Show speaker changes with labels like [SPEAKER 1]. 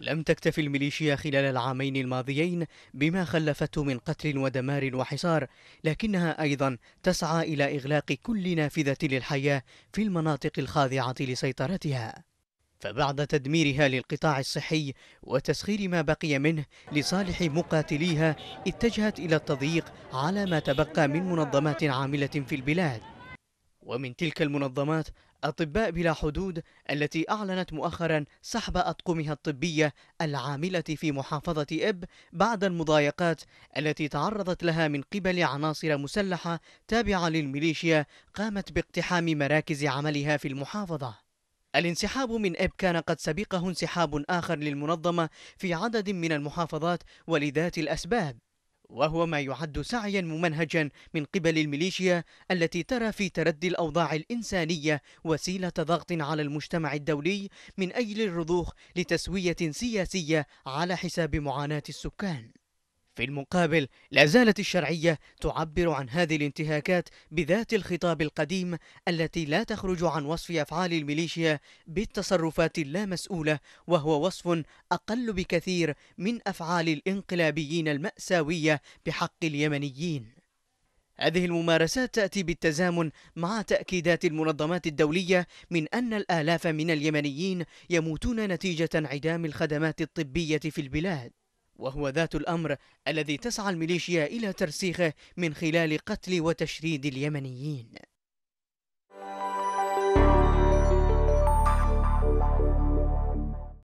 [SPEAKER 1] لم تكتف الميليشيا خلال العامين الماضيين بما خلفته من قتل ودمار وحصار لكنها أيضا تسعى إلى إغلاق كل نافذة للحياة في المناطق الخاضعة لسيطرتها فبعد تدميرها للقطاع الصحي وتسخير ما بقي منه لصالح مقاتليها اتجهت إلى التضييق على ما تبقى من منظمات عاملة في البلاد ومن تلك المنظمات أطباء بلا حدود التي أعلنت مؤخرا سحب أطقمها الطبية العاملة في محافظة إب بعد المضايقات التي تعرضت لها من قبل عناصر مسلحة تابعة للميليشيا قامت باقتحام مراكز عملها في المحافظة الانسحاب من إب كان قد سبقه انسحاب آخر للمنظمة في عدد من المحافظات ولذات الأسباب وهو ما يعد سعيا ممنهجا من قبل الميليشيا التي ترى في تردي الأوضاع الإنسانية وسيلة ضغط على المجتمع الدولي من أجل الرضوخ لتسوية سياسية على حساب معاناة السكان في المقابل لا زالت الشرعية تعبر عن هذه الانتهاكات بذات الخطاب القديم التي لا تخرج عن وصف أفعال الميليشيا بالتصرفات اللامسؤولة وهو وصف أقل بكثير من أفعال الانقلابيين المأساوية بحق اليمنيين هذه الممارسات تأتي بالتزامن مع تأكيدات المنظمات الدولية من أن الآلاف من اليمنيين يموتون نتيجة انعدام الخدمات الطبية في البلاد وهو ذات الأمر الذي تسعى الميليشيا إلى ترسيخه من خلال قتل وتشريد اليمنيين